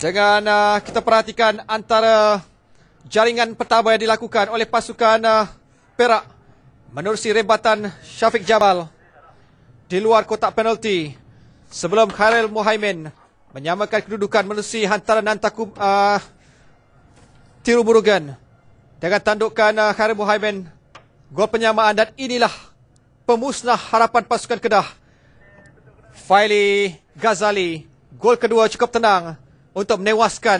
dengan uh, ah, kita perhatikan antara jaringan pertama yang dilakukan oleh pasukan uh, Perak menerusi rebatan Syafiq Jabal di luar kotak penalti sebelum Khairul Muhaimin menyamakan kedudukan menerusi hantaran antaku uh, ah, tiru burugan dengan tandukan uh, Khairul Muhaimin gol penyamaan dan inilah pemusnah harapan pasukan Kedah Faili Ghazali gol kedua cukup tenang untuk menewaskan